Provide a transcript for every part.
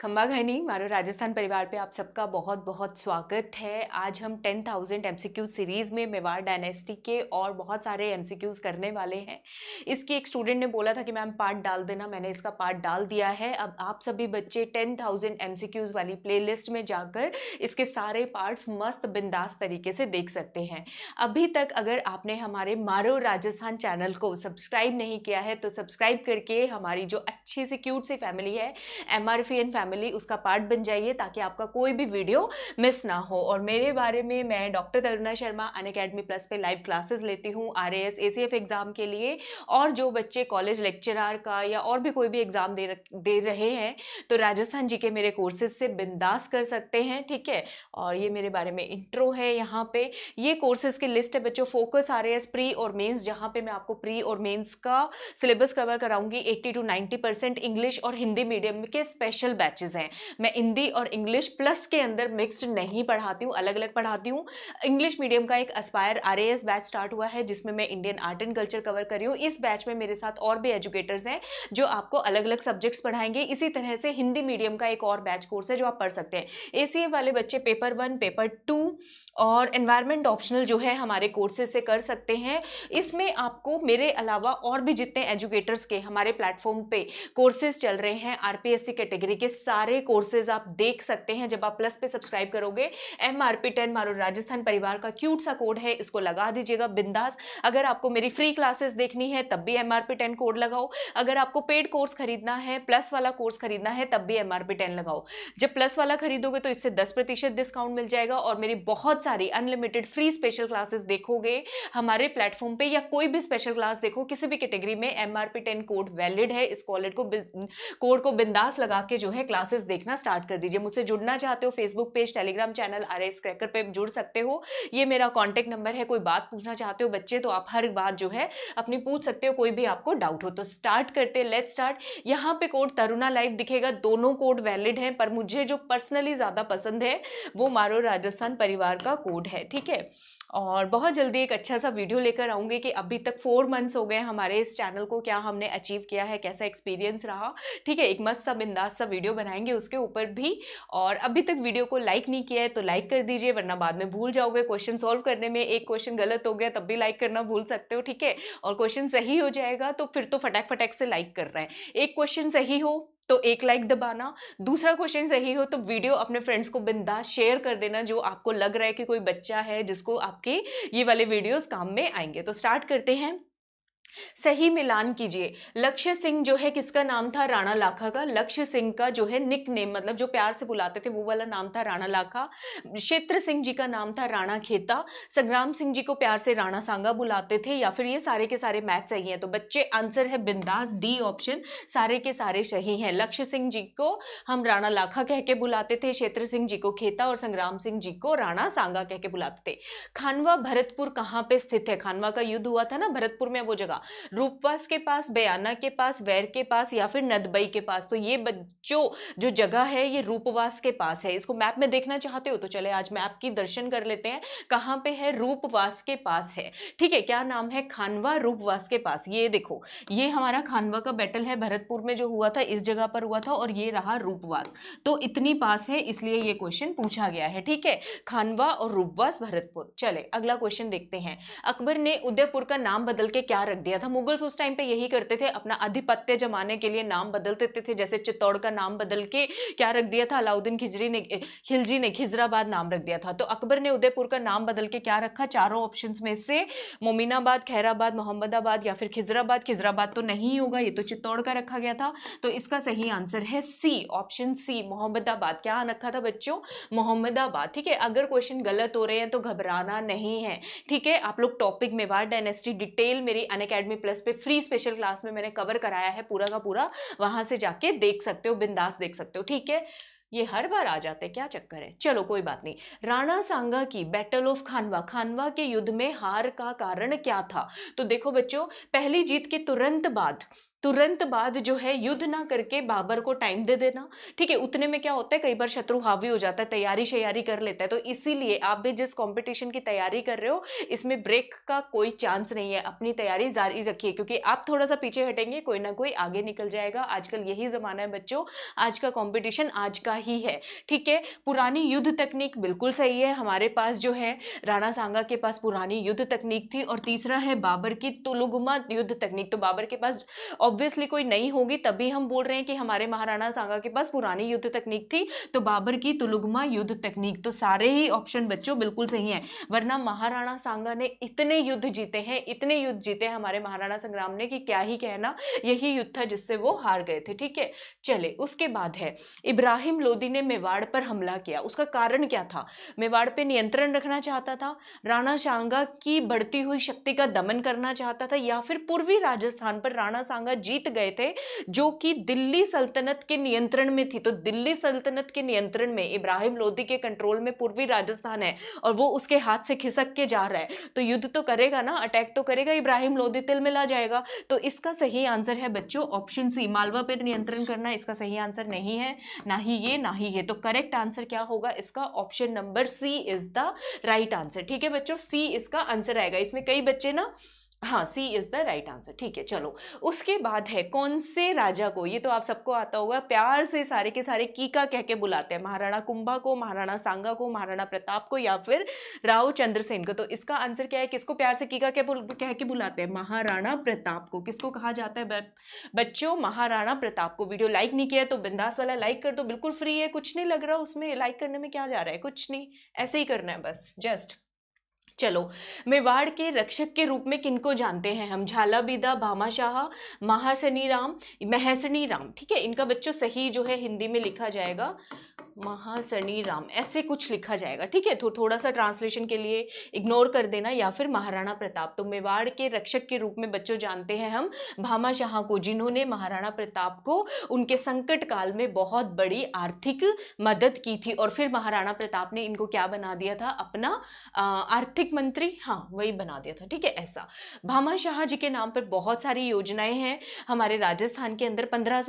खम्बा घनी मारो राजस्थान परिवार पे आप सबका बहुत बहुत स्वागत है आज हम 10,000 थाउजेंड एमसीक्यू सीरीज़ में मेवाड़ डायनेस्टी के और बहुत सारे एम करने वाले हैं इसकी एक स्टूडेंट ने बोला था कि मैम पार्ट डाल देना मैंने इसका पार्ट डाल दिया है अब आप सभी बच्चे 10,000 थाउजेंड एमसीक्यूज वाली प्ले में जाकर इसके सारे पार्ट्स मस्त बिंदास तरीके से देख सकते हैं अभी तक अगर आपने हमारे मारो राजस्थान चैनल को सब्सक्राइब नहीं किया है तो सब्सक्राइब करके हमारी जो अच्छी सी क्यूट सी फैमिली है एम आर फैमिली फैमिली उसका पार्ट बन जाइए ताकि आपका कोई भी वीडियो मिस ना हो और मेरे बारे में मैं doctor Taruna Sharma Unacademy plus पे लाइव क्लासेस लेती हूँ आर एस एग्ज़ाम के लिए और जो बच्चे कॉलेज लेक्चरार का या और भी कोई भी एग्ज़ाम दे दे रहे हैं तो राजस्थान जी के मेरे कोर्सेज से बिंदास कर सकते हैं ठीक है और ये मेरे बारे में इंट्रो है यहाँ पे ये कोर्सेज की लिस्ट है बच्चों फोकस आर एस प्री और मेंस जहाँ पे मैं आपको प्री और मेंस का सिलेबस कवर कराऊंगी 80 टू 90 परसेंट इंग्लिश और हिंदी मीडियम के स्पेशल बैच बैचेज हैं मैं हिंदी और इंग्लिश प्लस के अंदर मिक्सड नहीं पढ़ाती हूँ अलग अलग पढ़ाती हूँ इंग्लिश मीडियम का एक अस्पायर आर बैच स्टार्ट हुआ है जिसमें मैं Indian art and culture cover कर रही हूँ इस बैच में मेरे साथ और भी एजुकेटर्स हैं जो आपको अलग अलग सब्जेक्ट्स पढ़ाएंगे इसी तरह से हिंदी मीडियम का एक और बैच कोर्स है जो आप पढ़ सकते हैं ए वाले बच्चे पेपर वन पेपर टू और एनवायरमेंट ऑप्शनल जो है हमारे कोर्सेज से कर सकते हैं इसमें आपको मेरे अलावा और भी जितने एजुकेटर्स के हमारे प्लेटफॉर्म पे कोर्सेज चल रहे हैं आरपीएससी कैटेगरी के सारे कोर्सेज आप देख सकते हैं जब आप प्लस पे सब्सक्राइब करोगे एम आर पी टेन मारो राजस्थान परिवार का क्यूट सा कोड है इसको लगा दीजिएगा बिंदास अगर आपको मेरी फ्री क्लासेस देखनी है तब भी M R P ten code लगाओ अगर आपको पेड कोर्स खरीदना है प्लस वाला कोर्स खरीदना है तब भी एम आर पी टेन लगाओ जब प्लस वाला खरीदोगे तो इससे दस प्रतिशत डिस्काउंट मिल जाएगा और मेरी बहुत सारी अनलिमिटेड फ्री स्पेशल क्लासेस देखोगे हमारे प्लेटफॉर्म पे या कोई भी स्पेशल क्लास देखो किसी भी कैटेगरी में M R P ten code valid है इस कॉलेज को कोड को बिंदास लगा के जो है क्लासेस देखना स्टार्ट कर दीजिए मुझसे जुड़ना चाहते हो Facebook page Telegram channel R S cracker पर जुड़ सकते हो ये मेरा कॉन्टैक्ट नंबर है कोई बात पूछना चाहते हो बच्चे तो आप हर बात जो है अपनी पूछ सकते हो कोई भी आपको डाउट हो तो स्टार्ट करते लेट स्टार्ट यहाँ पे कोड तरुणा लाइव दिखेगा दोनों कोड वैलिड हैं पर मुझे जो पर्सनली ज़्यादा पसंद है वो मारो राजस्थान परिवार का कोड है ठीक है और बहुत जल्दी एक अच्छा सा वीडियो लेकर आऊँगी कि अभी तक फोर मंथ्स हो गए हमारे इस चैनल को क्या हमने अचीव किया है कैसा एक्सपीरियंस रहा ठीक है एक मस्त सा बिंदास सा वीडियो बनाएंगे उसके ऊपर भी और अभी तक वीडियो को लाइक नहीं किया है तो लाइक कर दीजिए वरना बाद में भूल जाओगे क्वेश्चन सॉल्व करने में एक क्वेश्चन गलत हो गया तब भी लाइक करना भूल सकते हो ठीक है और क्वेश्चन सही हो जाएगा तो फिर तो फटाक फटाक से लाइक कर रहा है एक क्वेश्चन सही हो तो एक लाइक दबाना दूसरा क्वेश्चन सही हो तो वीडियो अपने फ्रेंड्स को बिंदा शेयर कर देना जो आपको लग रहा है कि कोई बच्चा है जिसको आपके ये वाले वीडियोस काम में आएंगे तो स्टार्ट करते हैं सही मिलान कीजिए लक्ष्य सिंह जो है किसका नाम था राणा लाखा का लक्ष्य सिंह का जो है निक नेम मतलब जो प्यार से बुलाते थे वो वाला नाम था राणा लाखा क्षेत्र सिंह जी का नाम था राणा खेता संग्राम सिंह जी को प्यार से राणा सांगा बुलाते थे या फिर ये सारे के सारे मैच सही हैं तो बच्चे आंसर है बिंदास डी ऑप्शन सारे के सारे सही हैं लक्ष्य सिंह जी को हम राणा लाखा कह के बुलाते थे क्षेत्र सिंह जी को खेता और संग्राम सिंह जी को राणा सांगा कह के बुलाते थे खानवा भरतपुर कहाँ पे स्थित है खानवा का युद्ध हुआ था ना भरतपुर में वो जगह रूपवास के पास बयाना के पास वैर के पास या फिर नदबई के पास तो ये बच्चों जो जगह है ये रूपवास के पास है इसको मैप में देखना चाहते हो तो चले आज मैप की दर्शन कर लेते हैं कहाँ पे है रूपवास के पास है ठीक है क्या नाम है खानवा रूपवास के पास ये देखो ये हमारा खानवा का बैटल है भरतपुर में जो हुआ था इस जगह पर हुआ था और ये रहा रूपवास तो इतनी पास है इसलिए ये क्वेश्चन पूछा गया है ठीक है खानवा और रूपवास भरतपुर चले अगला क्वेश्चन देखते हैं अकबर ने उदयपुर का नाम बदल के क्या रख दिया दिया था मुगल्स उस टाइम पे यही करते थे अपना आधिपत्य जमाने के लिए नाम बदल देते थे जैसे चित्तौड़ का नाम बदल के क्या रख दिया था अलाउद्दीन खिजरी ने खिलजी ने खिजराबाद नाम रख दिया था तो अकबर ने उदयपुर का नाम बदल के क्या रखा चारों ऑप्शन में से मोमिनाबाद खैराबाद मोहम्मदाबाद या फिर खिजराबाद खिजराबाद तो नहीं होगा ये तो चित्तौड़ का रखा गया था तो इसका सही आंसर है सी ऑप्शन सी मोहम्मदाबाद क्या रखा था बच्चों मोहम्मदाबाद ठीक है अगर क्वेश्चन गलत हो रहे हैं तो घबराना नहीं है ठीक है आप लोग टॉपिक में वार डायनेस्टी डिटेल मेरी अन अकेडमी प्लस पे फ्री स्पेशल क्लास में मैंने कवर कराया है पूरा का पूरा वहां से जाके देख सकते हो बिंदास देख सकते हो ठीक है ये हर बार आ जाते क्या चक्कर है चलो कोई बात नहीं राणा सांगा की बैटल ऑफ खानवा खानवा के युद्ध में हार का कारण क्या था तो देखो बच्चों पहली जीत के तुरंत बाद तुरंत बाद जो है युद्ध ना करके बाबर को टाइम दे देना ठीक है उतने में क्या होता है कई बार शत्रु हावी हो जाता है तैयारी शैयारी कर लेता है तो इसीलिए आप भी जिस कंपटीशन की तैयारी कर रहे हो इसमें ब्रेक का कोई चांस नहीं है अपनी तैयारी जारी रखिए क्योंकि आप थोड़ा सा पीछे हटेंगे कोई ना कोई आगे निकल जाएगा आजकल यही ज़माना है बच्चों आज का कॉम्पिटिशन आज का ही है ठीक है पुरानी युद्ध तकनीक बिल्कुल सही है हमारे पास जो है राणा सांगा के पास पुरानी युद्ध तकनीक थी और तीसरा है बाबर की तुलुगमा युद्ध तकनीक तो बाबर के पास ऑब्वियसली कोई नहीं होगी तभी हम बोल रहे हैं कि हमारे महाराणा सांगा के पास पुरानी युद्ध तकनीक थी तो बाबर की तुलुगमा युद्ध तकनीक तो सारे ही ऑप्शन बच्चों बिल्कुल सही है वरना महाराणा सांगा ने इतने युद्ध जीते हैं इतने युद्ध जीते हैं हमारे महाराणा संग्राम ने कि क्या ही कहना यही युद्ध था जिससे वो हार गए थे ठीक है चले उसके बाद है इब्राहिम लोदी ने मेवाड़ पर हमला किया उसका कारण क्या था मेवाड़ पर नियंत्रण रखना चाहता था राणा सांगा की बढ़ती हुई शक्ति का दमन करना चाहता था या फिर पूर्वी राजस्थान पर राणा सांगा जीत गए थे जो कि दिल्ली सल्तनत के नियंत्रण में थी तो दिल्ली सल्तनत के नियंत्रण में इब्राहिम लोधी के कंट्रोल में पूर्वी राजस्थान है और वो उसके हाथ से खिसक के जा रहा है तो युद्ध तो करेगा ना अटैक तो करेगा इब्राहिम लोधी तिल मिला जाएगा तो इसका सही आंसर है बच्चों ऑप्शन सी मालवा पर नियंत्रण करना इसका सही आंसर नहीं है ना ही ये ना ही ये तो करेक्ट आंसर क्या होगा इसका option number C is the right answer ठीक है बच्चों सी इसका आंसर आएगा इसमें कई बच्चे ना हाँ C is the right answer ठीक है चलो उसके बाद है कौन से राजा को ये तो आप सबको आता होगा प्यार से सारे के सारे कीका कह के बुलाते हैं महाराणा कुंभा को महाराणा सांगा को महाराणा प्रताप को या फिर राव चंद्रसेन को तो इसका आंसर क्या है किसको प्यार से कीका कह कह के बुलाते हैं महाराणा प्रताप को किसको कहा जाता है बच्चों महाराणा प्रताप को वीडियो लाइक नहीं किया तो बिंदास वाला लाइक कर दो बिल्कुल फ्री है कुछ नहीं लग रहा उसमें लाइक करने में क्या जा रहा है कुछ नहीं ऐसे ही करना है बस जस्ट चलो मेवाड़ के रक्षक के रूप में किनको जानते हैं हम झालाबिदा भामाशाह महासनी राम महसनी राम ठीक है इनका बच्चों सही जो है हिंदी में लिखा जाएगा महासनी राम ऐसे कुछ लिखा जाएगा ठीक है थो, थोड़ा सा ट्रांसलेशन के लिए इग्नोर कर देना या फिर महाराणा प्रताप तो मेवाड़ के रक्षक के रूप में बच्चों जानते हैं हम भामा शाह को जिन्होंने महाराणा प्रताप को उनके संकट काल में बहुत बड़ी आर्थिक मदद की थी और फिर महाराणा प्रताप ने इनको क्या बना दिया था अपना आर्थिक आर्थिक मंत्री हाँ वही बना दिया था ठीक है ऐसा भामा शाह जी के नाम पर बहुत सारी योजनाएं हैं हमारे राजस्थान के अंदर पंद्रह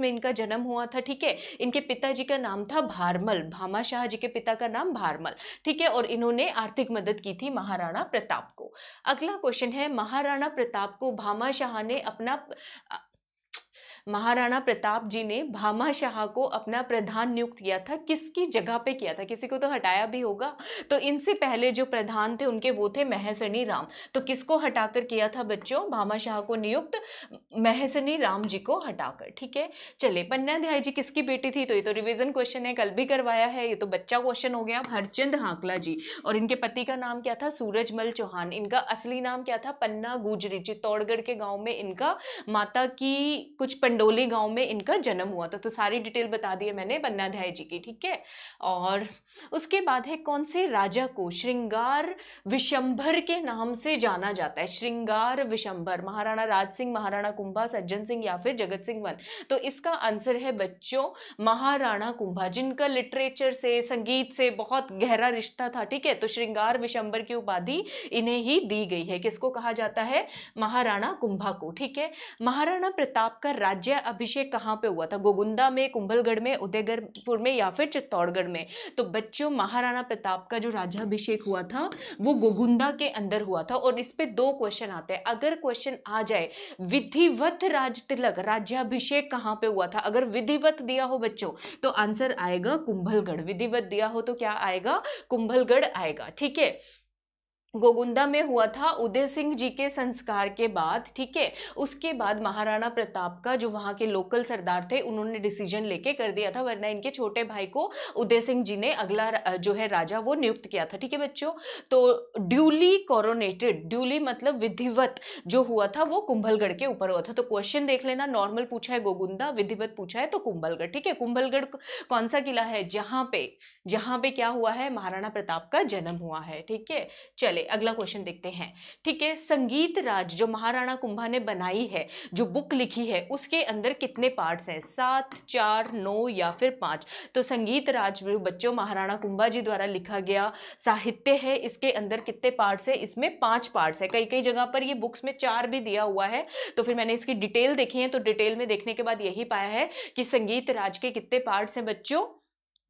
में इनका जन्म हुआ था ठीक है इनके पिताजी का नाम था भारमल भामा शाह जी के पिता का नाम भारमल ठीक है और इन्होंने आर्थिक मदद की थी महाराणा प्रताप को अगला क्वेश्चन है महाराणा प्रताप को भामा शाह ने अपना महाराणा प्रताप जी ने भामा शाह को अपना प्रधान नियुक्त किया था किसकी जगह पे किया था किसी को तो हटाया भी होगा तो इनसे पहले जो प्रधान थे उनके वो थे महसनी राम तो किसको हटाकर किया था बच्चों भामा शाह को नियुक्त महसनी राम जी को हटाकर ठीक है चले पन्ना ध्याय जी किसकी बेटी थी तो ये तो रिविजन क्वेश्चन है कल भी करवाया है ये तो बच्चा क्वेश्चन हो गया हरचंद हाकला जी और इनके पति का नाम क्या था सूरजमल चौहान इनका असली नाम क्या था पन्ना गुजरी चित्तौड़गढ़ के गाँव में इनका माता की कुछ पंडोली गांव में इनका जन्म हुआ था तो सारी डिटेल बता दी है मैंने बन्नाध्याय जी की ठीक है और उसके बाद है कौन से राजा को श्रृंगार विशंभर के नाम से जाना जाता है श्रृंगार विशंभर महाराणा राज सिंह महाराणा कुंभा सज्जन सिंह या फिर जगत सिंह वन तो इसका आंसर है बच्चों महाराणा कुंभा जिनका लिटरेचर से संगीत से बहुत गहरा रिश्ता था ठीक है तो श्रृंगार विशंभर की उपाधि इन्हें ही दी गई है किसको कहा जाता है महाराणा कुंभा को ठीक है महाराणा प्रताप का राज्य राज्य अभिषेक कहाँ पे हुआ था गोगुंदा में कुंभलगढ़ में उदयगढ़पुर में या फिर चित्तौड़गढ़ में तो बच्चों महाराणा प्रताप का जो राज्याभिषेक हुआ था वो गोगुंदा के अंदर हुआ था और इस पर दो क्वेश्चन आते हैं अगर क्वेश्चन आ जाए विधिवत राज तिलक राज्यभिषेक कहाँ पे हुआ था अगर विधिवत दिया हो बच्चों तो आंसर आएगा कुंभलगढ़ विधिवत दिया हो तो क्या आएगा कुंभलगढ़ आएगा ठीक है गोगुंदा में हुआ था उदय सिंह जी के संस्कार के बाद ठीक है उसके बाद महाराणा प्रताप का जो वहाँ के लोकल सरदार थे उन्होंने डिसीजन लेके कर दिया था वरना इनके छोटे भाई को उदय सिंह जी ने अगला जो है राजा वो नियुक्त किया था ठीक है बच्चों तो ड्यूली कोरोनेटेड ड्यूली मतलब विधिवत जो हुआ था वो कुंभलगढ़ के ऊपर हुआ था तो क्वेश्चन देख लेना नॉर्मल पूछा है गोगुंदा विधिवत पूछा है तो कुंभलगढ़ ठीक है कुंभलगढ़ कौन सा किला है जहाँ पे जहाँ पे क्या हुआ है महाराणा प्रताप का जन्म हुआ है ठीक है चले चलिए अगला क्वेश्चन देखते हैं ठीक है संगीत राज जो महाराणा कुंभा ने बनाई है जो बुक लिखी है उसके अंदर कितने पार्ट्स हैं सात चार नौ या फिर पाँच तो संगीत राज बच्चों महाराणा कुंभा जी द्वारा लिखा गया साहित्य है इसके अंदर कितने पार्ट्स है इसमें पाँच पार्ट्स है कई कई जगह पर ये बुक्स में चार भी दिया हुआ है तो फिर मैंने इसकी डिटेल देखी है तो डिटेल में देखने के बाद यही पाया है कि संगीत राज के कितने पार्ट्स हैं बच्चों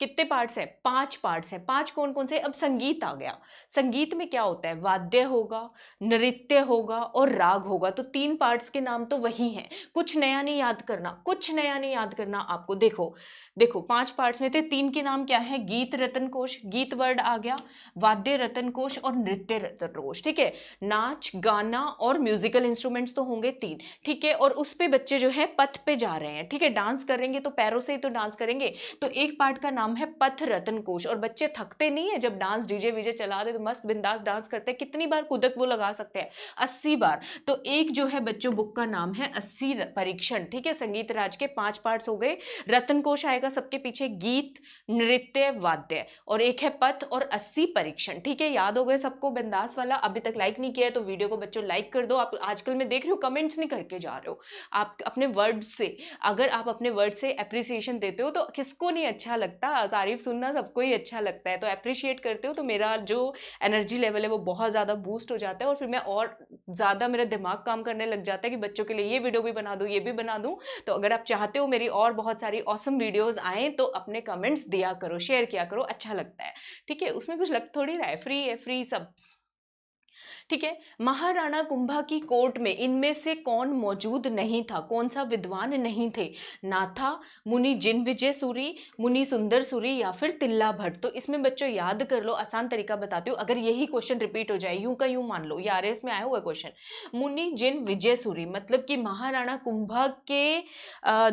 कितने पार्ट्स हैं पांच पार्ट्स हैं पांच कौन कौन से अब संगीत आ गया संगीत में क्या होता है वाद्य होगा नृत्य होगा और राग होगा तो तीन पार्ट्स के नाम तो वही हैं कुछ नया नहीं याद करना कुछ नया नहीं याद करना आपको देखो देखो पांच पार्ट्स में थे तीन के नाम क्या है गीत रतन कोश गीत वर्ड आ गया वाद्य रतन कोश और नृत्य रतन कोश ठीक है नाच गाना और म्यूजिकल इंस्ट्रूमेंट्स तो होंगे तीन ठीक है और उस पे बच्चे जो है पथ पे जा रहे हैं ठीक है डांस करेंगे तो पैरों से ही तो डांस करेंगे तो एक पार्ट का नाम है पथ रतन कोश और बच्चे थकते नहीं है जब डांस डीजे वीजे चला दे तो मस्त बिंदास डांस करते हैं कितनी बार कुदक वो लगा सकते हैं अस्सी बार तो एक जो है बच्चों बुक का नाम है अस्सी परीक्षण ठीक है संगीत राज के पांच पार्ट हो गए रतन कोश आएगा जाएगा सबके पीछे गीत नृत्य वाद्य और एक है पथ और अस्सी परीक्षण ठीक है याद हो गए सबको बिंदास वाला अभी तक लाइक नहीं किया है तो वीडियो को बच्चों लाइक कर दो आप आजकल मैं देख रही हूँ कमेंट्स नहीं करके जा रहे हो आप अपने वर्ड से अगर आप अपने वर्ड से अप्रिसिएशन देते हो तो किसको नहीं अच्छा लगता तारीफ सुनना सबको ही अच्छा लगता है तो अप्रिशिएट करते हो तो मेरा जो एनर्जी लेवल है वो बहुत ज़्यादा बूस्ट हो जाता है और फिर मैं और ज़्यादा मेरा दिमाग काम करने लग जाता है कि बच्चों के लिए ये वीडियो भी बना दूँ ये भी बना दूँ तो अगर आप चाहते हो मेरी और बहुत सारी औसम वीडियोज़ वीडियोस आए तो अपने कमेंट्स दिया करो शेयर किया करो अच्छा लगता है ठीक है उसमें कुछ लग थोड़ी रहा है फ्री है फ्री सब ठीक है महाराणा कुंभा की कोर्ट में इनमें से कौन मौजूद नहीं था कौन सा विद्वान नहीं थे नाथा मुनि जिन विजय सूरी मुनि सुंदर सूरी या फिर तिल्ला भट्ट तो इसमें बच्चों याद कर लो आसान तरीका बताती हूँ अगर यही क्वेश्चन रिपीट हो जाए यूं का यूं मान लो या आर में आया हुआ क्वेश्चन मुनि जिन विजय सूरी मतलब कि महाराणा कुंभा के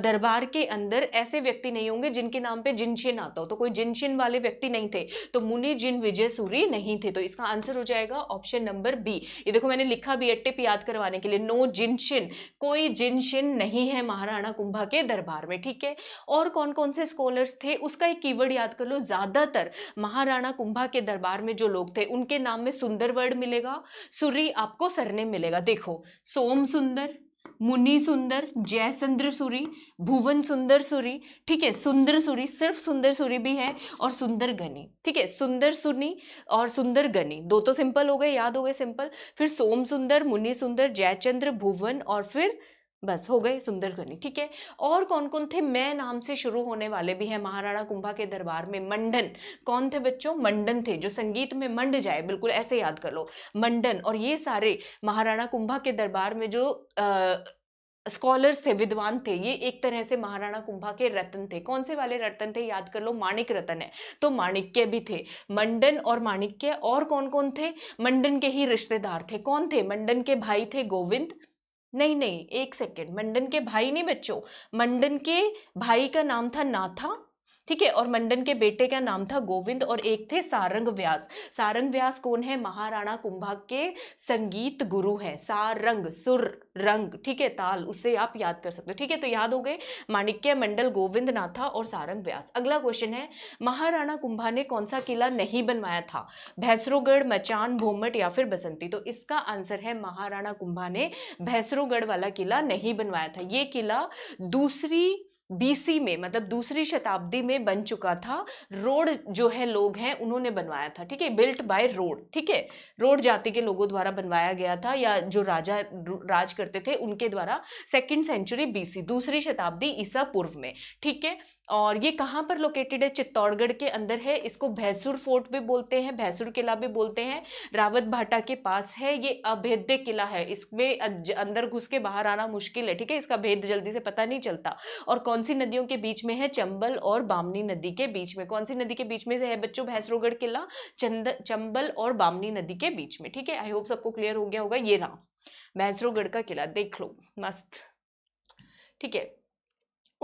दरबार के अंदर ऐसे व्यक्ति नहीं होंगे जिनके नाम पे जिनशिन आता हो तो कोई जिनशिन वाले व्यक्ति नहीं थे तो मुनि जिन विजय सूरी नहीं थे तो इसका आंसर हो जाएगा ऑप्शन नंबर बी ये देखो मैंने लिखा भी है टिप याद करवाने के लिए नो जिनशिन कोई जिनशिन नहीं है महाराणा कुंभा के दरबार में ठीक है और कौन कौन से स्कॉलर्स थे उसका एक कीवर्ड याद कर लो ज़्यादातर महाराणा कुंभा के दरबार में जो लोग थे उनके नाम में सुंदर वर्ड मिलेगा सूर्य आपको सरने मिलेगा देखो सोम सुंदर मुनि सुंदर जयचंद्र सूरी भुवन सुंदर सूरी ठीक है सुंदर सूरी सिर्फ सुंदर सूरी भी है और सुंदर गनी ठीक है सुंदर सुनी और सुंदर गनी दो तो सिंपल हो गए याद हो गए सिंपल फिर सोम सुंदर मुनि सुंदर जयचंद्र भुवन और फिर बस हो गए सुंदरध्वनि ठीक है और कौन कौन थे मैं नाम से शुरू होने वाले भी हैं महाराणा कुंभा के दरबार में मंडन कौन थे बच्चों मंडन थे जो संगीत में मंड जाए बिल्कुल ऐसे याद कर लो मंडन और ये सारे महाराणा कुंभा के दरबार में जो आ, स्कॉलर्स थे विद्वान थे ये एक तरह से महाराणा कुंभा के रतन थे कौन से वाले रतन थे याद कर लो माणिक रतन है तो माणिक्य भी थे मंडन और माणिक्य और कौन कौन थे मंडन के ही रिश्तेदार थे कौन थे मंडन के भाई थे गोविंद नहीं नहीं एक सेकेंड मंडन के भाई नहीं बच्चों मंडन के भाई का नाम था नाथा ठीक है और मंडन के बेटे का नाम था गोविंद और एक थे सारंग व्यास सारंग व्यास कौन है महाराणा कुंभा के संगीत गुरु हैं सारंग सुर रंग ठीक है ताल उससे आप याद कर सकते हो ठीक है तो याद हो गए माणिक्य मंडल गोविंद नाथा और सारंग व्यास अगला क्वेश्चन है महाराणा कुंभा ने कौन सा किला नहीं बनवाया था भैंसरोगढ़ मचान भोमट या फिर बसंती तो इसका आंसर है महाराणा कुंभा ने भैंसरोगढ़ वाला किला नहीं बनवाया था ये किला दूसरी बीसी में मतलब दूसरी शताब्दी में बन चुका था रोड जो है लोग हैं उन्होंने बनवाया था ठीक है बिल्ट बाय रोड ठीक है रोड जाति के लोगों द्वारा बनवाया गया था या जो राजा राज करते थे उनके द्वारा सेकेंड सेंचुरी बीसी दूसरी शताब्दी ईसा पूर्व में ठीक है और ये कहाँ पर लोकेटेड है चित्तौड़गढ़ के अंदर है इसको भैंसुर फोर्ट भी बोलते हैं भैंसुर किला भी बोलते हैं रावत भाटा के पास है ये अभेद्य किला है इसमें अंदर घुस के बाहर आना मुश्किल है ठीक है इसका भेद जल्दी से पता नहीं चलता और कौन कौन सी नदियों के बीच में है चंबल और बामनी नदी के बीच में कौन सी नदी के बीच में से है बच्चों भैंसरोगढ़ किला चंद चंबल और बामनी नदी के बीच में ठीक है आई होप सबको क्लियर हो गया होगा ये रहा भैंसरोगढ़ का किला देख लो मस्त ठीक है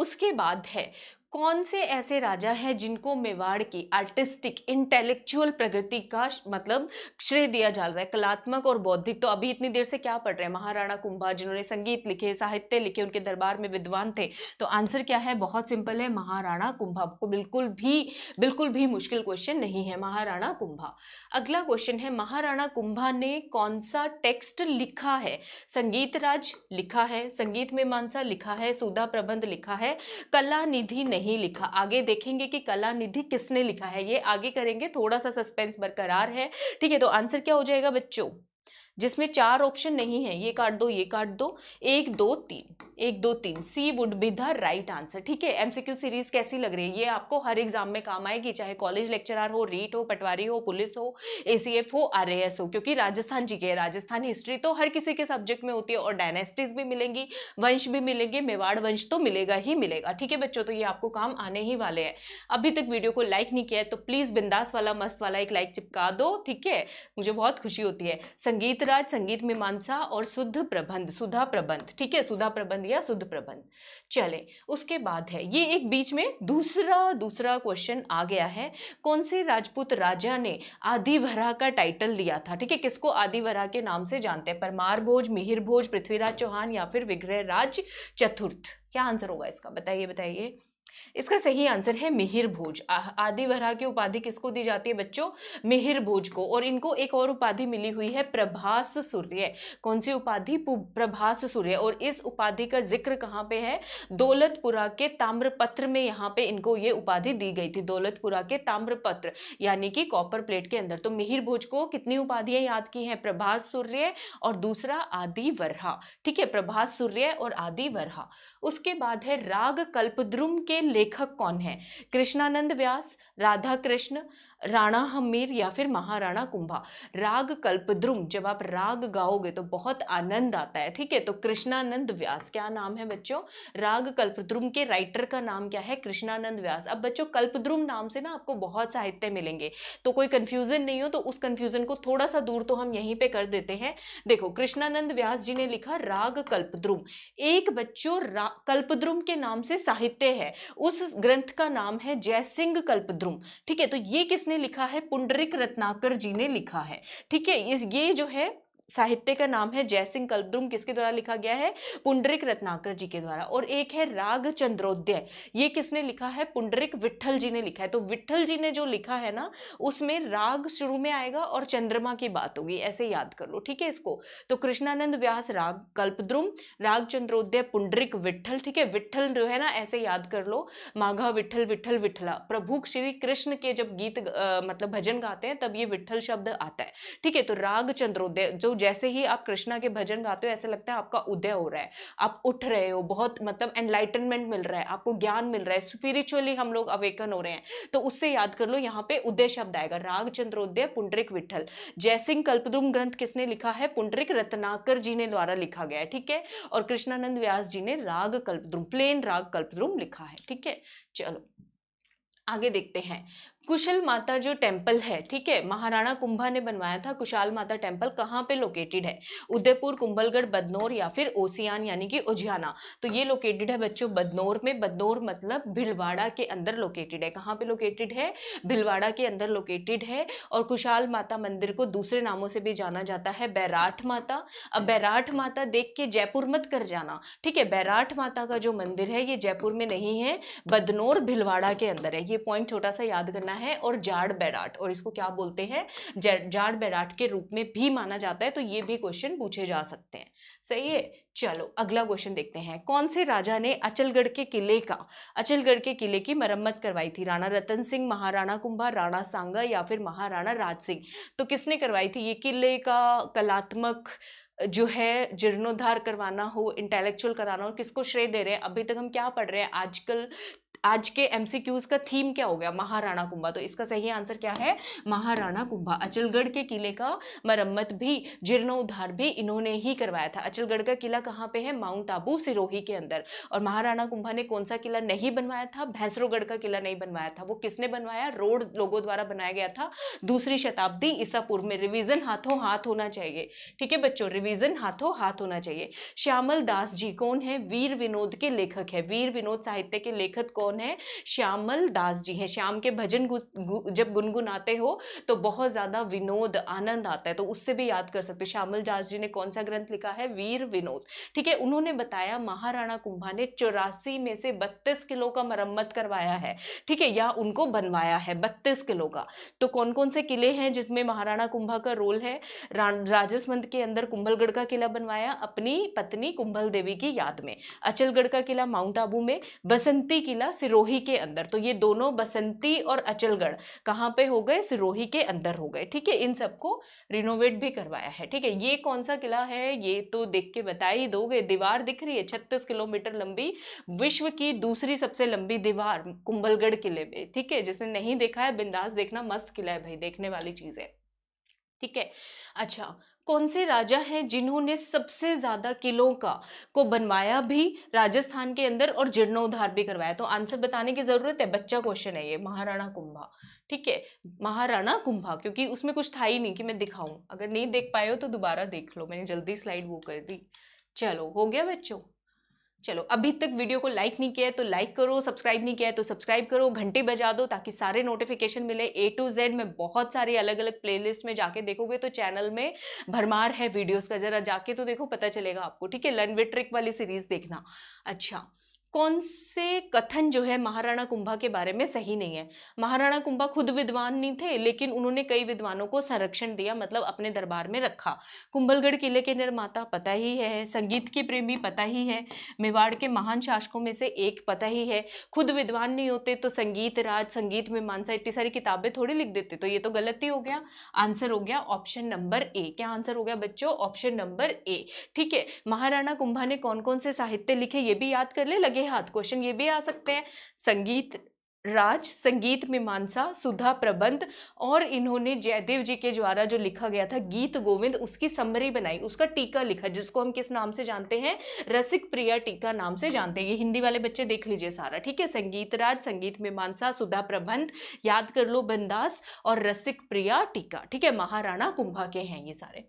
उसके बाद है कौन से ऐसे राजा हैं जिनको मेवाड़ की आर्टिस्टिक इंटेलेक्चुअल प्रगति का मतलब श्रेय दिया जा रहा है कलात्मक और बौद्धिक तो अभी इतनी देर से क्या पढ़ रहे हैं महाराणा कुंभा जिन्होंने संगीत लिखे साहित्य लिखे उनके दरबार में विद्वान थे तो आंसर क्या है बहुत सिंपल है महाराणा कुंभा को बिल्कुल भी बिल्कुल भी मुश्किल क्वेश्चन नहीं है महाराणा कुंभा अगला क्वेश्चन है महाराणा कुंभा ने कौन सा टेक्स्ट लिखा है संगीत राज लिखा है संगीत में मानसा लिखा है सुधा प्रबंध लिखा है कला निधि नहीं नहीं लिखा आगे देखेंगे कि कला निधि किसने लिखा है ये आगे करेंगे थोड़ा सा सस्पेंस बरकरार है ठीक है तो आंसर क्या हो जाएगा बच्चों जिसमें चार ऑप्शन नहीं है ये काट दो ये काट दो एक दो तीन एक दो तीन C would be the right answer ठीक है एमसीक्यू सीरीज कैसी लग रही है ये आपको हर एग्जाम में काम आएगी चाहे कॉलेज लेक्चरर हो रीट हो पटवारी हो पुलिस हो ए हो आर हो क्योंकि राजस्थान जी के राजस्थान हिस्ट्री तो हर किसी के सब्जेक्ट में होती है और डायनेस्टीज भी मिलेंगी वंश भी मिलेंगे मेवाड़ वंश तो मिलेगा ही मिलेगा ठीक है बच्चों तो ये आपको काम आने ही वाले हैं अभी तक वीडियो को लाइक नहीं किया है तो प्लीज बिंदास वाला मस्त वाला एक लाइक चिपका दो ठीक है मुझे बहुत खुशी होती है संगीत राज संगीत मीमांसा और शुद्ध प्रबंध सुधा प्रबंध ठीक है सुधा प्रबंध या शुद्ध प्रबंध चले उसके बाद है ये एक बीच में दूसरा दूसरा क्वेश्चन आ गया है कौन से राजपूत राजा ने आदिवरा का टाइटल लिया था ठीक है किसको आदिवरा के नाम से जानते हैं परमार भोज मिहिर भोज पृथ्वीराज चौहान या फिर विग्रह राज चतुर्थ क्या आंसर होगा इसका बताइए बताइए इसका सही आंसर है मिहिर भोज आदि वरा की उपाधि किसको दी जाती है बच्चों मिहिर भोज को और इनको एक और उपाधि मिली हुई है प्रभास सूर्य कौन सी उपाधि प्रभास सूर्य और इस उपाधि का जिक्र कहाँ पे है दौलतपुरा के ताम्रपत्र में यहाँ पे इनको ये उपाधि दी गई थी दौलतपुरा के ताम्रपत्र यानी कि कॉपर प्लेट के अंदर तो मिहिर भोज को कितनी उपाधियां याद की हैं प्रभास सूर्य और दूसरा आदि वरहा ठीक है प्रभास सूर्य और आदि वरहा उसके बाद है राग कल्पद्रुम के लेखक कौन है कृष्णानंद व्यास राधा कृष्ण राणा हमीर या फिर महाराणा कुंभा राग कल्पद्रुम जब आप राग गाओगे तो बहुत आनंद आता है ठीक है तो कृष्णानंद व्यास क्या नाम है बच्चों राग कल्पद्रुम के राइटर का नाम क्या है कृष्णानंद व्यास अब बच्चों कल्पद्रुम नाम से ना आपको बहुत साहित्य मिलेंगे तो कोई कंफ्यूजन नहीं हो तो उस कंफ्यूजन को थोड़ा सा दूर तो हम यहीं पर कर देते हैं देखो कृष्णानंद व्यास जी ने लिखा राग कल्पद्रुम एक बच्चों कल्पद्रुम के नाम से साहित्य है उस ग्रंथ का नाम है सिंह कल्पद्रुम ठीक है तो ये किसने किसने लिखा है पुंडरिक रत्नाकर जी ने लिखा है ठीक है इस ये जो है साहित्य का नाम है जयसिंह कल्पद्रुम किसके द्वारा लिखा गया है पुंडरिक रत्नाकर जी के द्वारा और एक है राग चंद्रोदय ये किसने लिखा है पुंडरिक विठल जी ने लिखा है तो विठल जी ने जो लिखा है ना उसमें राग शुरू में आएगा और चंद्रमा की बात होगी ऐसे याद कर लो ठीक है इसको तो कृष्णानंद व्यास राग कल्पद्रुम राग चंद्रोदय पुंडरिक विठल ठीक है विठल जो है ना ऐसे याद कर लो माघा विठल विठल विठला प्रभु श्री कृष्ण के जब गीत मतलब भजन गाते हैं तब ये विठल शब्द आता है ठीक है तो राग चंद्रोदय जो जैसे ही आप कृष्णा के भजन गाते हो ऐसा लगता है आपका उदय हो रहा है आप उठ रहे हो बहुत मतलब एनलाइटनमेंट मिल रहा है आपको ज्ञान मिल रहा है स्पिरिचुअली हम लोग अवेकन हो रहे हैं तो उससे याद कर लो यहाँ पे उदय शब्द आएगा राग चंद्रोदय पुंडरिक विठल जयसिंह कल्पद्रुम ग्रंथ किसने लिखा है पुंडरिक रत्नाकर जी ने द्वारा लिखा गया है ठीक है और कृष्णानंद व्यास जी ने राग कल्पद्रुम प्लेन राग कल्पद्रुम लिखा है ठीक है चलो आगे देखते हैं कुशल माता जो टेम्पल है ठीक है महाराणा कुंभा ने बनवाया था कुशाल माता टेम्पल कहाँ पे लोकेटेड है उदयपुर कुंभलगढ़ बदनौर या फिर ओसियान यानी कि उजियाना तो ये लोकेटेड है बच्चों बदनौर में बदनौर मतलब भिलवाड़ा के अंदर लोकेटेड है कहाँ पे लोकेटेड है भिलवाड़ा के अंदर लोकेटेड है और कुशाल माता मंदिर को दूसरे नामों से भी जाना जाता है बैराठ माता अब बैराठ माता देख के जयपुर मत कर जाना ठीक है बैराठ माता का जो मंदिर है ये जयपुर में नहीं है बदनौर भिलवाड़ा के अंदर है ये पॉइंट छोटा सा याद करना है और जाड बैराट और इसको क्या बोलते हैं जाड बैराट के रूप में भी माना जाता है तो ये भी क्वेश्चन पूछे जा सकते हैं सही है चलो अगला क्वेश्चन देखते हैं कौन से राजा ने अचलगढ़ के किले का अचलगढ़ के किले की मरम्मत करवाई थी राणा रतन सिंह महाराणा कुंभा राणा सांगा या फिर महाराणा राज सिंह तो किसने करवाई थी ये किले का कलात्मक जो है जीर्णोद्धार करवाना हो इंटेलेक्चुअल कराना हो किसको श्रेय दे रहे हैं अभी तक हम क्या पढ़ रहे हैं आजकल आज के एमसीक्यूज का थीम क्या हो गया महाराणा कुंभा तो इसका सही आंसर क्या है महाराणा कुंभा अचलगढ़ के किले का मरम्मत भी जीर्णोद्धार भी इन्होंने ही करवाया था अचलगढ़ का किला कहाँ पे है माउंट आबू सिरोही के अंदर और महाराणा कुंभा ने कौन सा किला नहीं बनवाया था भैंसरोगढ़ का किला नहीं बनवाया था वो किसने बनवाया रोड लोगों द्वारा बनाया गया था दूसरी शताब्दी ईसा पूर्व में रिविजन हाथों हाथ होना चाहिए ठीक है बच्चों रिविजन हाथों हाथ होना चाहिए श्यामल दास जी कौन है वीर विनोद के लेखक है वीर विनोद साहित्य के लेखक कौन कौन है श्यामल दास जी हैं श्याम के भजन गु, गु, जब गुनगुनाते हो तो बहुत ज़्यादा विनोद आनंद आता है तो उससे भी याद कर सकते हो श्यामल दास जी ने कौन सा ग्रंथ लिखा है वीर विनोद ठीक है उन्होंने बताया महाराणा कुंभा ने चौरासी में से बत्तीस किलो का मरम्मत करवाया है ठीक है या उनको बनवाया है बत्तीस किलो का तो कौन कौन से किले हैं जिसमें महाराणा कुंभा का रोल है रा, राजसमंद के अंदर कुंभलगढ़ का किला बनवाया अपनी पत्नी कुंभल देवी की याद में अचलगढ़ का किला माउंट आबू में बसंती किला सिरोही के अंदर तो ये दोनों बसंती और अचलगढ़ कहाँ पे हो गए सिरोही के अंदर हो गए ठीक है इन सबको रिनोवेट भी करवाया है ठीक है ये कौन सा किला है ये तो देख के बता ही दोगे दीवार दिख रही है छत्तीस किलोमीटर लंबी विश्व की दूसरी सबसे लंबी दीवार कुंभलगढ़ किले में ठीक है जिसने नहीं देखा है बिंदास देखना मस्त किला है भाई देखने वाली चीज है ठीक है अच्छा कौन से राजा हैं जिन्होंने सबसे ज़्यादा किलों का को बनवाया भी राजस्थान के अंदर और जीर्णोद्धार भी करवाया तो आंसर बताने की ज़रूरत है बच्चा क्वेश्चन है ये महाराणा कुंभा ठीक है महाराणा कुंभा क्योंकि उसमें कुछ था ही नहीं कि मैं दिखाऊं अगर नहीं देख पाए हो तो दोबारा देख लो मैंने जल्दी स्लाइड वो कर दी चलो हो गया बच्चों चलो अभी तक वीडियो को लाइक नहीं किया है तो लाइक करो सब्सक्राइब नहीं किया है तो सब्सक्राइब करो घंटी बजा दो ताकि सारे नोटिफिकेशन मिले ए टू जेड में बहुत सारे अलग अलग प्लेलिस्ट में जाके देखोगे तो चैनल में भरमार है वीडियोस का जरा जाके तो देखो पता चलेगा आपको ठीक है लर्न विद ट्रिक वाली सीरीज देखना अच्छा कौन से कथन जो है महाराणा कुंभा के बारे में सही नहीं है महाराणा कुंभा खुद विद्वान नहीं थे लेकिन उन्होंने कई विद्वानों को संरक्षण दिया मतलब अपने दरबार में रखा कुंभलगढ़ किले के निर्माता पता ही है संगीत के प्रेमी पता ही है मेवाड़ के महान शासकों में से एक पता ही है खुद विद्वान नहीं होते तो संगीत राज संगीत मीमांसा इतनी सारी किताबें थोड़ी लिख देते तो ये तो गलत ही हो गया आंसर हो गया ऑप्शन नंबर ए क्या आंसर हो गया बच्चों ऑप्शन नंबर ए ठीक है महाराणा कुंभा ने कौन कौन से साहित्य लिखे ये भी याद कर ले लगे हाथ क्वेश्चन ये भी आ सकते हैं संगीत राज संगीत मीमांसा सुधा प्रबंध और इन्होंने जयदेव जी के द्वारा जो लिखा गया था गीत गोविंद उसकी समरी बनाई उसका टीका लिखा जिसको हम किस नाम से जानते हैं रसिक प्रिया टीका नाम से जानते हैं ये हिंदी वाले बच्चे देख लीजिए सारा ठीक है संगीत राज संगीत मीमांसा सुधा प्रबंध याद कर लो बंदास और रसिक प्रिया टीका ठीक है महाराणा कुंभा के हैं ये सारे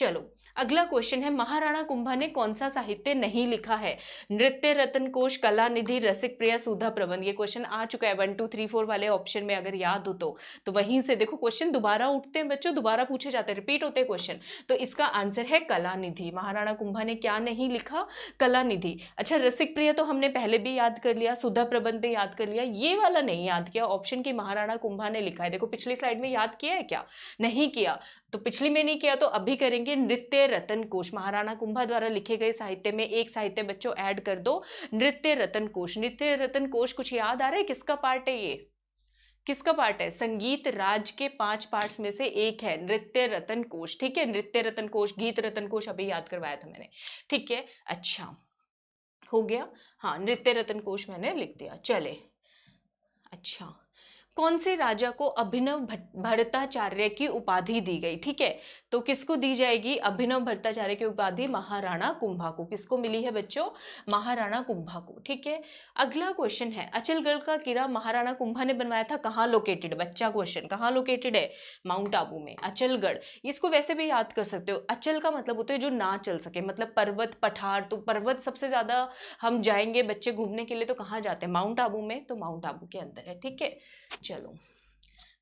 चलो अगला क्वेश्चन है महाराणा कुंभा ने कौन सा साहित्य नहीं लिखा है नृत्य रतन कोश कला निधि रसिक प्रिया सुधा प्रबंध ये क्वेश्चन आ चुका है वन टू थ्री फोर वाले ऑप्शन में अगर याद हो तो तो वहीं से देखो क्वेश्चन दोबारा उठते हैं बच्चों दोबारा पूछे जाते हैं रिपीट होते हैं क्वेश्चन तो इसका आंसर है कला निधि महाराणा कुंभा ने क्या नहीं लिखा कला निधि अच्छा रसिक प्रिया तो हमने पहले भी याद कर लिया सुधा प्रबंध भी याद कर लिया ये वाला नहीं याद किया ऑप्शन की महाराणा कुंभा ने लिखा है देखो पिछली स्लाइड में याद किया है क्या नहीं किया तो पिछली में नहीं किया तो अभी करेंगे नृत्य रतन कोश महाराणा कुंभा द्वारा लिखे गए साहित्य में एक साहित्य बच्चों ऐड कर दो नृत्य रतन कोश नृत्य रतन कोश कुछ याद आ रहा है किसका पार्ट है ये किसका पार्ट है संगीत राज के पांच पार्ट्स में से एक है नृत्य रतन कोश ठीक है नृत्य रतन कोश गीत रतन कोश अभी याद करवाया था मैंने ठीक है अच्छा हो गया हाँ नृत्य रतन कोश मैंने लिख दिया चले अच्छा कौन से राजा को अभिनव भट्टाचार्य की उपाधि दी गई ठीक है तो किसको दी जाएगी अभिनव भट्टाचार्य की उपाधि महाराणा कुंभा को किसको मिली है बच्चों महाराणा कुंभा को ठीक है अगला क्वेश्चन है अचलगढ़ का किला महाराणा कुंभा ने बनवाया था कहाँ लोकेटेड बच्चा क्वेश्चन कहाँ लोकेटेड है माउंट आबू में अचलगढ़ इसको वैसे भी याद कर सकते हो अचल का मतलब होता है जो ना चल सके मतलब पर्वत पठार तो पर्वत सबसे ज्यादा हम जाएंगे बच्चे घूमने के लिए तो कहाँ जाते हैं माउंट आबू में तो माउंट आबू के अंदर है ठीक है चलो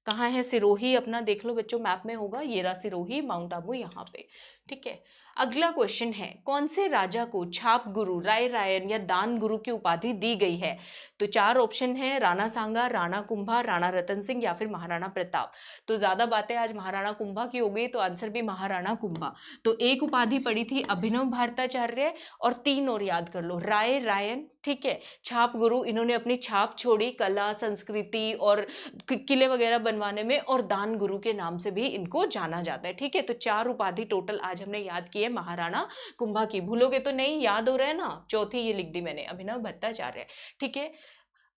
कहाँ है सिरोही अपना देख लो बच्चों मैप में होगा ये रहा सिरोही माउंट आबू यहाँ पे ठीक है अगला क्वेश्चन है कौन से राजा को छाप गुरु राय रायन या दान गुरु की उपाधि दी गई है तो चार ऑप्शन है राणा सांगा राणा कुंभा राणा रतन सिंह या फिर महाराणा प्रताप तो ज़्यादा बातें आज महाराणा कुंभा की हो गई तो आंसर भी महाराणा कुंभा तो एक उपाधि पड़ी थी अभिनव भारताचार्य और तीन और याद कर लो राय रायन ठीक है छाप गुरु इन्होंने अपनी छाप छोड़ी कला संस्कृति और किले वगैरह बनवाने में और दान गुरु के नाम से भी इनको जाना जाता है ठीक है तो चार उपाधि टोटल आज हमने याद की है महाराणा कुंभा की भूलोगे तो नहीं याद हो रहा है ना चौथी ये लिख दी मैंने अभिनव भट्टाचार्य ठीक है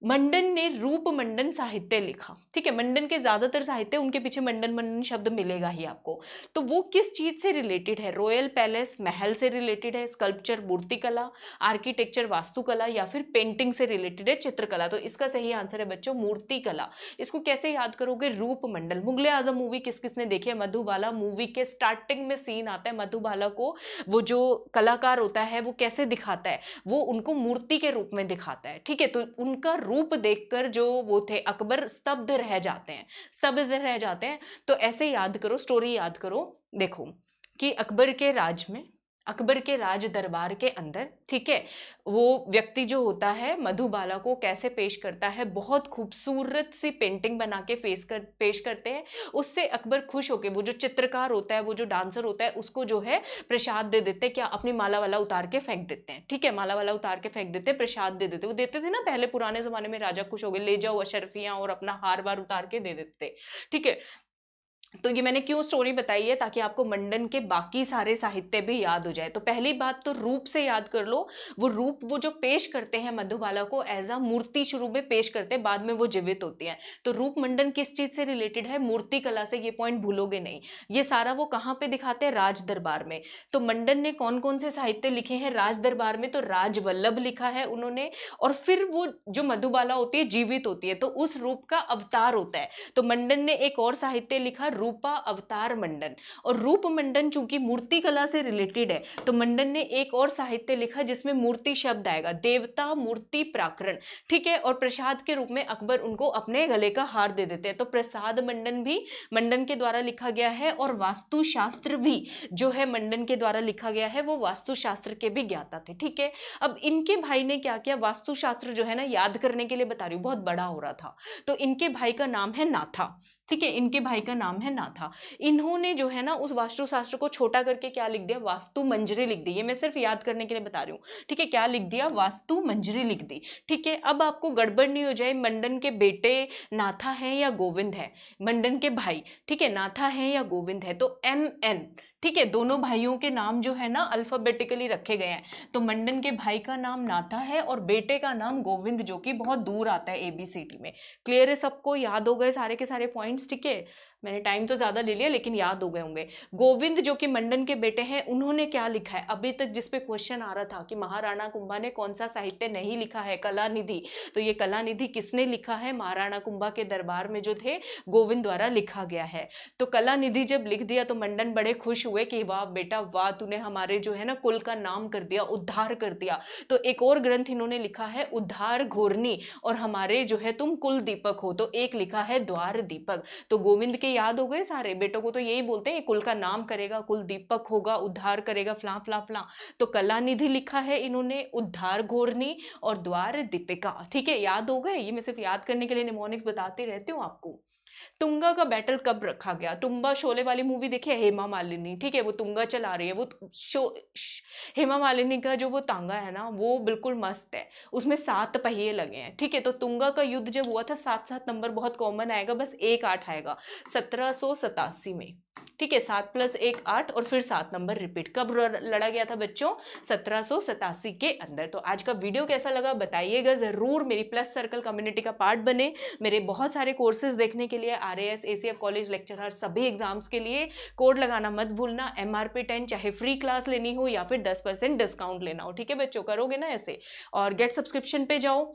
मंडन ने रूप मंडन साहित्य लिखा ठीक है मंडन के ज्यादातर साहित्य उनके पीछे मंडन मंडन शब्द मिलेगा ही आपको तो वो किस चीज से रिलेटेड है रॉयल पैलेस महल से रिलेटेड है स्कल्पचर मूर्तिकला आर्किटेक्चर वास्तुकला या फिर पेंटिंग से रिलेटेड है चित्रकला तो इसका सही आंसर है बच्चों मूर्तिकला इसको कैसे याद करोगे रूप मंडल मुगले आजम मूवी किस किसने देखी है मधुबाला मूवी के स्टार्टिंग में सीन आता है मधुबाला को वो जो कलाकार होता है वो कैसे दिखाता है वो उनको मूर्ति के रूप में दिखाता है ठीक है तो उनका रूप देखकर जो वो थे अकबर स्तब्ध रह जाते हैं स्तब्ध रह जाते हैं तो ऐसे याद करो स्टोरी याद करो देखो कि अकबर के राज में अकबर के राज दरबार के अंदर ठीक है वो व्यक्ति जो होता है मधुबाला को कैसे पेश करता है बहुत खूबसूरत सी पेंटिंग बना के फेस कर पेश करते हैं उससे अकबर खुश होकर वो जो चित्रकार होता है वो जो डांसर होता है उसको जो है प्रसाद दे देते हैं क्या अपनी माला वाला उतार के फेंक देते हैं ठीक है माला वाला उतार के फेंक देते हैं प्रसाद दे देते वो देते थे ना पहले पुराने जमाने में राजा खुश हो गए ले जाओ अशरफियाँ और अपना हार वार उतार के दे देते ठीक है तो ये मैंने क्यों स्टोरी बताई है ताकि आपको मंडन के बाकी सारे साहित्य भी याद हो जाए तो पहली बात तो रूप से याद कर लो वो रूप वो जो पेश करते हैं मधुबाला को एज अ मूर्ति शुरू में पेश करते हैं बाद में वो जीवित होती है तो रूप मंडन किस चीज़ से रिलेटेड है मूर्ति कला से ये पॉइंट भूलोगे नहीं ये सारा वो कहाँ पर दिखाते हैं राज दरबार में तो मंडन ने कौन कौन से साहित्य लिखे हैं राज दरबार में तो राजवल्लभ लिखा है उन्होंने और फिर वो जो मधुबाला होती है जीवित होती है तो उस रूप का अवतार होता है तो मंडन ने एक और साहित्य लिखा रूपा अवतार मंडन और रूप मंडन चूंकि मूर्ति कला से रिलेटेड है तो मंडन ने एक और साहित्य लिखा जिसमें मूर्ति शब्द आएगा देवता मूर्ति प्राकरण ठीक है और प्रसाद के रूप में अकबर उनको अपने गले का हार दे देते हैं तो प्रसाद मंडन भी मंडन के द्वारा लिखा गया है और वास्तुशास्त्र भी जो है मंडन के द्वारा लिखा गया है वो वास्तुशास्त्र के भी ज्ञाता थे ठीक है अब इनके भाई ने क्या किया वास्तुशास्त्र जो है ना याद करने के लिए बता रही हूँ बहुत बड़ा हो रहा था तो इनके भाई का नाम है नाथा ठीक है इनके भाई का नाम है नाथा इन्होंने जो है ना उस वास्तु को छोटा करके क्या लिख दिया वास्तु मंजरी लिख दी ये मैं सिर्फ याद करने के लिए बता रही हूँ ठीक है क्या लिख दिया वास्तु मंजरी लिख दी ठीक है अब आपको गड़बड़ नहीं हो जाए मंडन के बेटे नाथा है या गोविंद है मंडन के भाई ठीक है नाथा है या गोविंद है तो एम एन ठीक है दोनों भाइयों के नाम जो है ना अल्फ़ाबेटिकली रखे गए हैं तो मंडन के भाई का नाम नाथा है और बेटे का नाम गोविंद जो कि बहुत दूर आता है ए बी सी में क्लियर है सबको याद हो गए सारे के सारे पॉइंट्स ठीक है मैंने टाइम तो ज़्यादा ले लिया लेकिन याद हो गए होंगे गोविंद जो कि मंडन के बेटे हैं उन्होंने क्या लिखा है अभी तक जिसपे क्वेश्चन आ रहा था कि महाराणा कुंभा ने कौन सा साहित्य नहीं लिखा है कला निधि तो ये कला निधि किसने लिखा है महाराणा कुंभा के दरबार में जो थे गोविंद द्वारा लिखा गया है तो कला निधि जब लिख दिया तो मंडन बड़े खुश हुए कि वाह बेटा वाह तूने हमारे जो है ना कुल का नाम कर दिया उद्धार कर दिया तो एक और ग्रंथ इन्होंने लिखा है उद्धार घोरनी और हमारे जो है तुम कुल दीपक हो तो एक लिखा है द्वार दीपक तो गोविंद के याद हो गए सारे बेटों को तो यही बोलते हैं कुल का नाम करेगा कुल दीपक होगा उद्धार करेगा फ्ला फ्ला फ्ला तो कला निधि लिखा है इन्होंने उद्धार घोरनी और द्वार दीपिका ठीक है याद हो गए ये मैं सिर्फ याद करने के लिए निमोनिक्स बताते रहती हूँ आपको तुंगा का बैटल कब रखा गया तुम्बा शोले वाली मूवी देखिए हेमा मालिनी ठीक है वो तुंगा चला रही है वो शो हेमा मालिनी का जो वो तांगा है ना वो बिल्कुल मस्त है उसमें सात पहिए लगे हैं ठीक है तो तुंगा का युद्ध जब हुआ था सात सात नंबर बहुत कॉमन आएगा बस एक आठ आएगा सत्रह में ठीक है सात प्लस एक आठ और फिर सात नंबर रिपीट कब लड़ा गया था बच्चों सत्रह के अंदर तो आज का वीडियो कैसा लगा बताइएगा ज़रूर मेरी प्लस सर्कल कम्युनिटी का पार्ट बने मेरे बहुत सारे कोर्सेज देखने के लिए आर एस कॉलेज लेक्चरर सभी एग्जाम्स के लिए कोड लगाना मत भूलना एम आर पी टेन चाहे फ्री क्लास लेनी हो या फिर दस परसेंट डिस्काउंट लेना हो ठीक है बच्चों करोगे ना ऐसे और गेट सब्सक्रिप्शन पे जाओ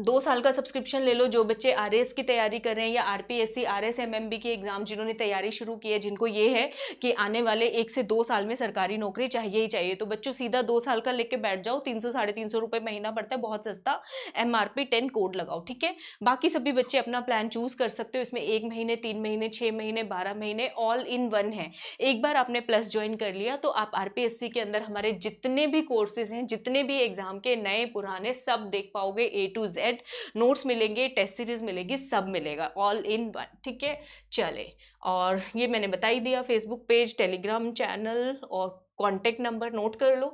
दो साल का सब्सक्रिप्शन ले लो जो बच्चे आर की तैयारी कर रहे हैं या R P S C R S M M B की एग्ज़ाम जिन्होंने तैयारी शुरू की है जिनको ये है कि आने वाले एक से दो साल में सरकारी नौकरी चाहिए ही चाहिए तो बच्चों सीधा दो साल का लेके बैठ जाओ तीन सौ साढ़े तीन सौ रुपये महीना पड़ता है बहुत सस्ता M R P ten code लगाओ ठीक है बाकी सभी बच्चे अपना प्लान चूज़ कर सकते हो इसमें एक महीने तीन महीने छः महीने बारह महीने ऑल इन वन है एक बार आपने प्लस ज्वाइन कर लिया तो आप आर पी एस सी के अंदर हमारे जितने भी कोर्सेज हैं जितने भी एग्ज़ाम के नए पुराने सब देख पाओगे ए टू जेड एट नोट्स मिलेंगे टेस्ट सीरीज मिलेगी सब मिलेगा ऑल इन वन ठीक है चले और ये मैंने बता ही दिया फेसबुक पेज टेलीग्राम चैनल और कॉन्टेक्ट नंबर नोट कर लो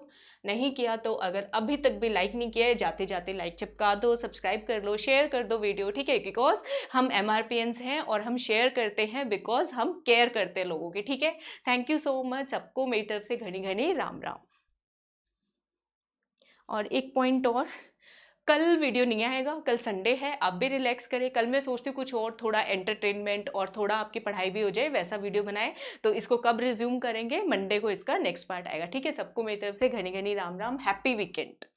नहीं किया तो अगर अभी तक भी लाइक नहीं किया है जाते जाते लाइक चिपका दो सब्सक्राइब कर लो शेयर कर दो वीडियो ठीक है बिकॉज हम एम हैं और हम शेयर करते हैं बिकॉज हम केयर करते हैं लोगों के ठीक है थैंक यू सो मच सबको मेरी तरफ से घनी घनी राम राम और एक पॉइंट और कल वीडियो नहीं आएगा कल संडे है आप भी रिलैक्स करें कल मैं सोचती हूँ कुछ और थोड़ा एंटरटेनमेंट और थोड़ा आपकी पढ़ाई भी हो जाए वैसा वीडियो बनाए तो इसको कब रिज्यूम करेंगे मंडे को इसका नेक्स्ट पार्ट आएगा ठीक है सबको मेरी तरफ से घनी घनी राम राम हैप्पी वीकेंड